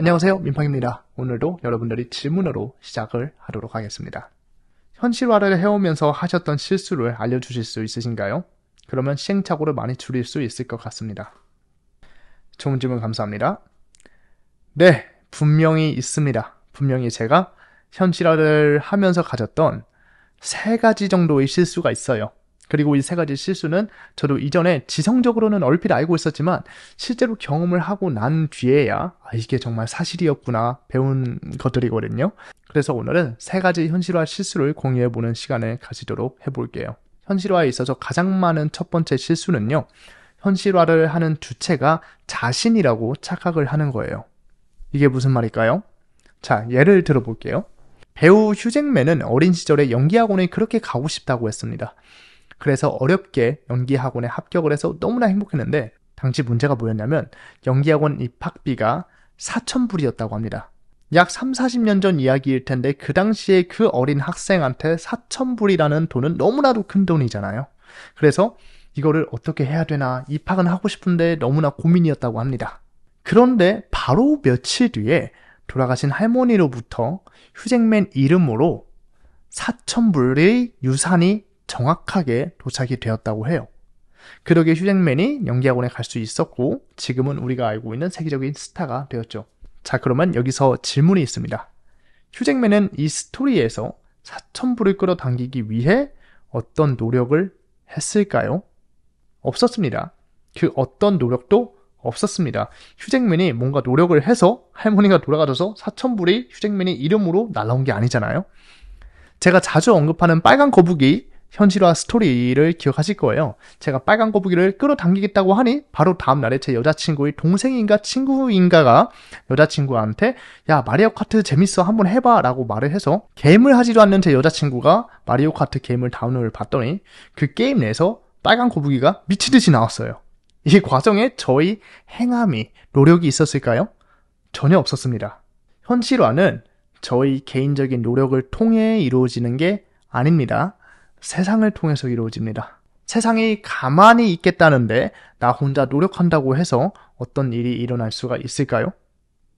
안녕하세요. 민팡입니다. 오늘도 여러분들이 질문으로 시작을 하도록 하겠습니다. 현실화를 해오면서 하셨던 실수를 알려주실 수 있으신가요? 그러면 시행착오를 많이 줄일 수 있을 것 같습니다. 좋은 질문 감사합니다. 네, 분명히 있습니다. 분명히 제가 현실화를 하면서 가졌던 세 가지 정도의 실수가 있어요. 그리고 이 세 가지 실수는 저도 이전에 지성적으로는 얼핏 알고 있었지만 실제로 경험을 하고 난 뒤에야 아, 이게 정말 사실이었구나 배운 것들이거든요. 그래서 오늘은 세 가지 현실화 실수를 공유해보는 시간을 가지도록 해볼게요. 현실화에 있어서 가장 많은 첫 번째 실수는요. 현실화를 하는 주체가 자신이라고 착각을 하는 거예요. 이게 무슨 말일까요? 자, 예를 들어볼게요. 배우 휴잭맨은 어린 시절에 연기학원에 그렇게 가고 싶다고 했습니다. 그래서 어렵게 연기학원에 합격을 해서 너무나 행복했는데 당시 문제가 뭐였냐면 연기학원 입학비가 4천불이었다고 합니다. 약 3, 40년 전 이야기일 텐데 그 당시에 그 어린 학생한테 4천불이라는 돈은 너무나도 큰 돈이잖아요. 그래서 이거를 어떻게 해야 되나 입학은 하고 싶은데 너무나 고민이었다고 합니다. 그런데 바로 며칠 뒤에 돌아가신 할머니로부터 휴잭맨 이름으로 4천불의 유산이 정확하게 도착이 되었다고 해요. 그러게 휴잭맨이 연기학원에 갈 수 있었고 지금은 우리가 알고 있는 세계적인 스타가 되었죠. 자 그러면 여기서 질문이 있습니다. 휴잭맨은 이 스토리에서 사천부를 끌어당기기 위해 어떤 노력을 했을까요? 없었습니다. 그 어떤 노력도 없었습니다. 휴잭맨이 뭔가 노력을 해서 할머니가 돌아가셔서 사천불이 휴잭맨이 이름으로 날라온 게 아니잖아요. 제가 자주 언급하는 빨간 거북이 현실화 스토리를 기억하실 거예요. 제가 빨간 거북이를 끌어당기겠다고 하니 바로 다음 날에 제 여자친구의 동생인가 친구인가가 여자친구한테 야 마리오 카트 재밌어 한번 해봐라고 말을 해서 게임을 하지도 않는 제 여자친구가 마리오 카트 게임을 다운로드를 받더니 그 게임 내에서 빨간 거북이가 미친 듯이 나왔어요. 이 과정에 저희 행함이 노력이 있었을까요? 전혀 없었습니다. 현실화는 저희 개인적인 노력을 통해 이루어지는 게 아닙니다. 세상을 통해서 이루어집니다. 세상이 가만히 있겠다는데 나 혼자 노력한다고 해서 어떤 일이 일어날 수가 있을까요?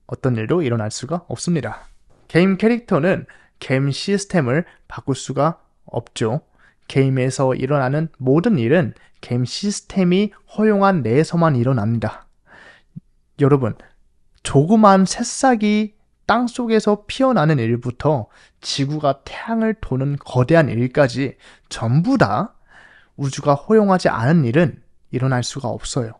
어떤 일도 일어날 수가 없습니다. 게임 캐릭터는 게임 시스템을 바꿀 수가 없죠. 게임에서 일어나는 모든 일은 게임 시스템이 허용한 내에서만 일어납니다. 여러분, 조그만 새싹이 땅 속에서 피어나는 일부터 지구가 태양을 도는 거대한 일까지 전부 다 우주가 허용하지 않은 일은 일어날 수가 없어요.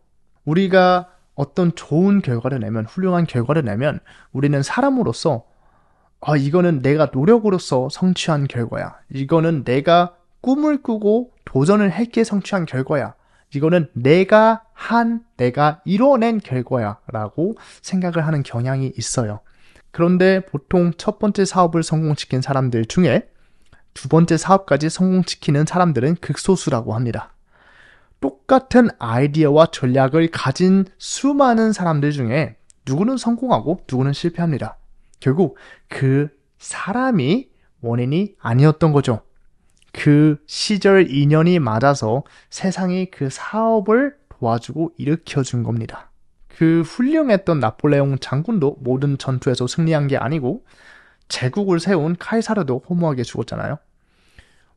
우리가 어떤 좋은 결과를 내면, 훌륭한 결과를 내면 우리는 사람으로서 아, 이거는 내가 노력으로서 성취한 결과야. 이거는 내가 꿈을 꾸고 도전을 했기에 성취한 결과야. 이거는 내가 한, 내가 이뤄낸 결과야. 라고 생각을 하는 경향이 있어요. 그런데 보통 첫 번째 사업을 성공시킨 사람들 중에 두 번째 사업까지 성공시키는 사람들은 극소수라고 합니다. 똑같은 아이디어와 전략을 가진 수많은 사람들 중에 누구는 성공하고 누구는 실패합니다. 결국 그 사람이 원인이 아니었던 거죠. 그 시절 인연이 맞아서 세상이 그 사업을 도와주고 일으켜 준 겁니다. 그 훌륭했던 나폴레옹 장군도 모든 전투에서 승리한 게 아니고 제국을 세운 카이사르도 허무하게 죽었잖아요.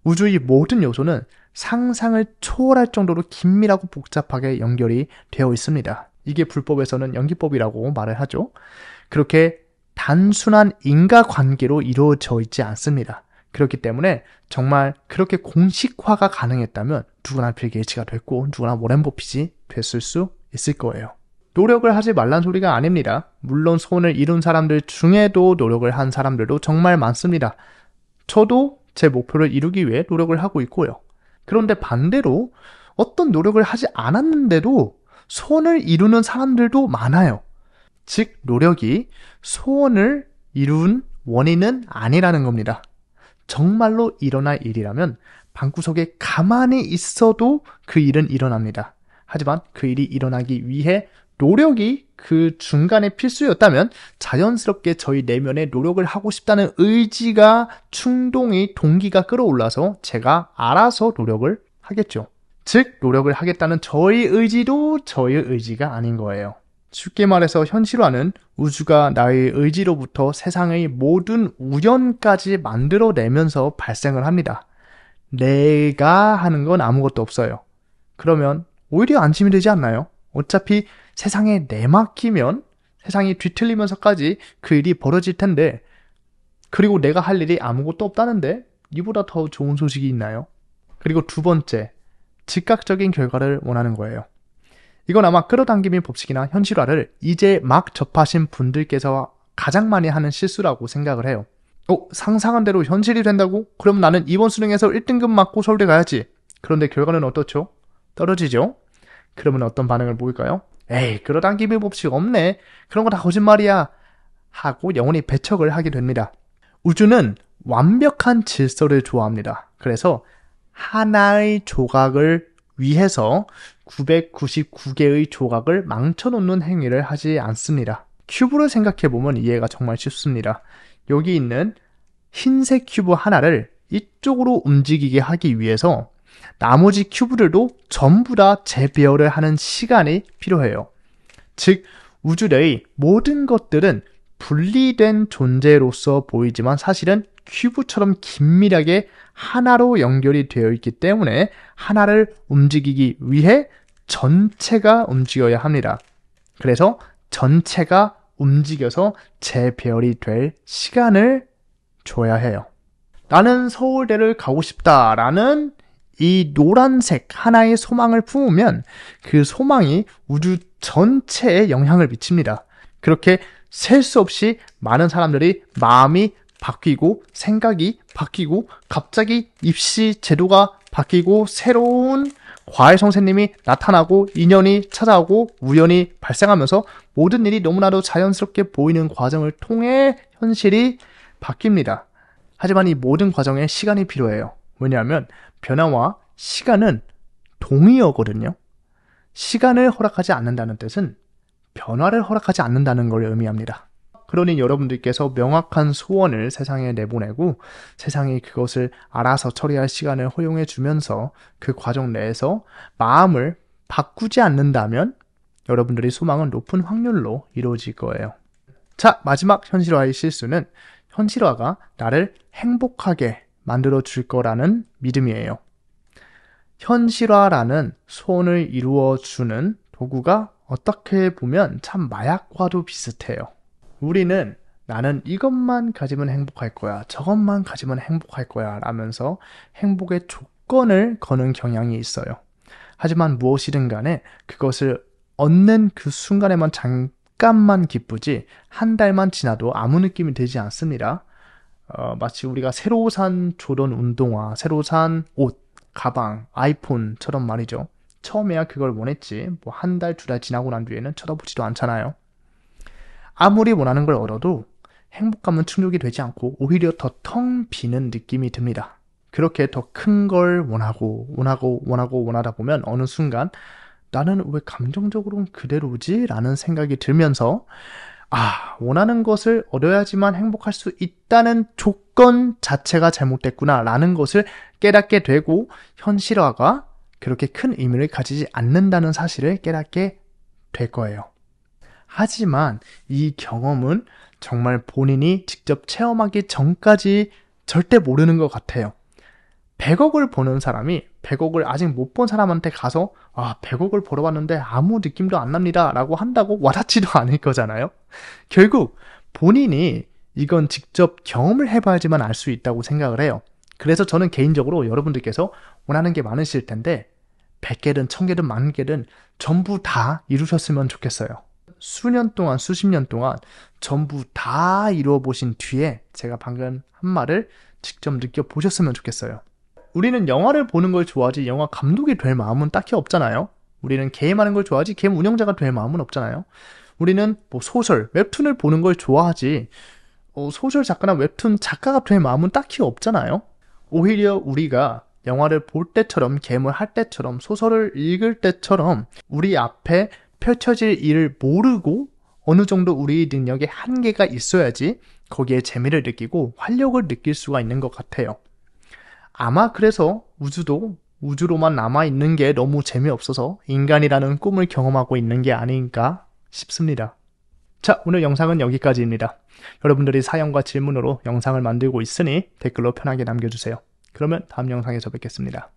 우주의 모든 요소는 상상을 초월할 정도로 긴밀하고 복잡하게 연결이 되어 있습니다. 이게 불법에서는 연기법이라고 말을 하죠. 그렇게 단순한 인과 관계로 이루어져 있지 않습니다. 그렇기 때문에 정말 그렇게 공식화가 가능했다면 누구나 빌게이츠가 됐고 누구나 모렌버핏이 됐을 수 있을 거예요. 노력을 하지 말란 소리가 아닙니다. 물론 손을 이룬 사람들 중에도 노력을 한 사람들도 정말 많습니다. 저도 제 목표를 이루기 위해 노력을 하고 있고요. 그런데 반대로 어떤 노력을 하지 않았는데도 소원을 이루는 사람들도 많아요. 즉, 노력이 소원을 이룬 원인은 아니라는 겁니다. 정말로 일어날 일이라면 방구석에 가만히 있어도 그 일은 일어납니다. 하지만 그 일이 일어나기 위해 노력이 그 중간에 필수였다면 자연스럽게 저희 내면에 노력을 하고 싶다는 의지가 충동이 동기가 끌어올라서 제가 알아서 노력을 하겠죠. 즉, 노력을 하겠다는 저희 의지도 저희 의지가 아닌 거예요. 쉽게 말해서 현실화는 우주가 나의 의지로부터 세상의 모든 우연까지 만들어내면서 발생을 합니다. 내가 하는 건 아무것도 없어요. 그러면 오히려 안심이 되지 않나요? 어차피 세상에 내막히면 세상이 뒤틀리면서까지 그 일이 벌어질 텐데 그리고 내가 할 일이 아무것도 없다는데 이보다 더 좋은 소식이 있나요? 그리고 두 번째, 즉각적인 결과를 원하는 거예요. 이건 아마 끌어당김의 법칙이나 현실화를 이제 막 접하신 분들께서 가장 많이 하는 실수라고 생각을 해요. 어, 상상한 대로 현실이 된다고? 그럼 나는 이번 수능에서 1등급 맞고 서울대 가야지. 그런데 결과는 어떻죠? 떨어지죠? 그러면 어떤 반응을 보일까요? 에이, 그러단 기밀 법칙 없네. 그런 거 다 거짓말이야. 하고 영원히 배척을 하게 됩니다. 우주는 완벽한 질서를 좋아합니다. 그래서 하나의 조각을 위해서 999개의 조각을 망쳐놓는 행위를 하지 않습니다. 큐브를 생각해보면 이해가 정말 쉽습니다. 여기 있는 흰색 큐브 하나를 이쪽으로 움직이게 하기 위해서 나머지 큐브들도 전부 다 재배열을 하는 시간이 필요해요. 즉, 우주의 모든 것들은 분리된 존재로서 보이지만 사실은 큐브처럼 긴밀하게 하나로 연결이 되어 있기 때문에 하나를 움직이기 위해 전체가 움직여야 합니다. 그래서 전체가 움직여서 재배열이 될 시간을 줘야 해요. 나는 서울대를 가고 싶다라는 이 노란색 하나의 소망을 품으면 그 소망이 우주 전체에 영향을 미칩니다. 그렇게 셀 수 없이 많은 사람들이 마음이 바뀌고 생각이 바뀌고 갑자기 입시 제도가 바뀌고 새로운 과외 선생님이 나타나고 인연이 찾아오고 우연이 발생하면서 모든 일이 너무나도 자연스럽게 보이는 과정을 통해 현실이 바뀝니다. 하지만 이 모든 과정에 시간이 필요해요. 왜냐하면 변화와 시간은 동의어거든요. 시간을 허락하지 않는다는 뜻은 변화를 허락하지 않는다는 걸 의미합니다. 그러니 여러분들께서 명확한 소원을 세상에 내보내고 세상이 그것을 알아서 처리할 시간을 허용해 주면서 그 과정 내에서 마음을 바꾸지 않는다면 여러분들의 소망은 높은 확률로 이루어질 거예요. 자, 마지막 현실화의 실수는 현실화가 나를 행복하게 만들어 줄 거라는 믿음이에요. 현실화라는 소원을 이루어 주는 도구가 어떻게 보면 참 마약과도 비슷해요. 우리는 나는 이것만 가지면 행복할 거야, 저것만 가지면 행복할 거야 라면서 행복의 조건을 거는 경향이 있어요. 하지만 무엇이든 간에 그것을 얻는 그 순간에만 잠깐만 기쁘지 한 달만 지나도 아무 느낌이 되지 않습니다. 어, 마치 우리가 새로 산 조던 운동화, 새로 산 옷, 가방, 아이폰처럼 말이죠. 처음에야 그걸 원했지, 뭐 한 달, 두 달 지나고 난 뒤에는 쳐다보지도 않잖아요. 아무리 원하는 걸 얻어도 행복감은 충족이 되지 않고 오히려 더 텅 비는 느낌이 듭니다. 그렇게 더 큰 걸 원하고, 원하고, 원하고, 원하다 보면 어느 순간 나는 왜 감정적으로는 그대로지? 라는 생각이 들면서 아, 원하는 것을 얻어야지만 행복할 수 있다는 조건 자체가 잘못됐구나 라는 것을 깨닫게 되고 현실화가 그렇게 큰 의미를 가지지 않는다는 사실을 깨닫게 될 거예요. 하지만 이 경험은 정말 본인이 직접 체험하기 전까지 절대 모르는 것 같아요. 100억을 보는 사람이 100억을 아직 못 본 사람한테 가서 아, 100억을 벌어봤는데 아무 느낌도 안 납니다 라고 한다고 와닿지도 않을 거잖아요. 결국 본인이 이건 직접 경험을 해봐야지만 알 수 있다고 생각을 해요. 그래서 저는 개인적으로 여러분들께서 원하는 게 많으실 텐데 100개든 1000개든 만 개든 전부 다 이루셨으면 좋겠어요. 수년 동안 수십 년 동안 전부 다 이루어 보신 뒤에 제가 방금 한 말을 직접 느껴 보셨으면 좋겠어요. 우리는 영화를 보는 걸 좋아하지 영화 감독이 될 마음은 딱히 없잖아요. 우리는 게임하는 걸 좋아하지 게임 운영자가 될 마음은 없잖아요. 우리는 뭐 소설, 웹툰을 보는 걸 좋아하지 어, 소설 작가나 웹툰 작가가 될 마음은 딱히 없잖아요. 오히려 우리가 영화를 볼 때처럼 개물할 때처럼 소설을 읽을 때처럼 우리 앞에 펼쳐질 일을 모르고 어느 정도 우리 능력에 한계가 있어야지 거기에 재미를 느끼고 활력을 느낄 수가 있는 것 같아요. 아마 그래서 우주도 우주로만 남아있는 게 너무 재미없어서 인간이라는 꿈을 경험하고 있는 게 아닌가 싶습니다. 자, 오늘 영상은 여기까지입니다. 여러분들이 사연과 질문으로 영상을 만들고 있으니 댓글로 편하게 남겨주세요. 그러면 다음 영상에서 뵙겠습니다.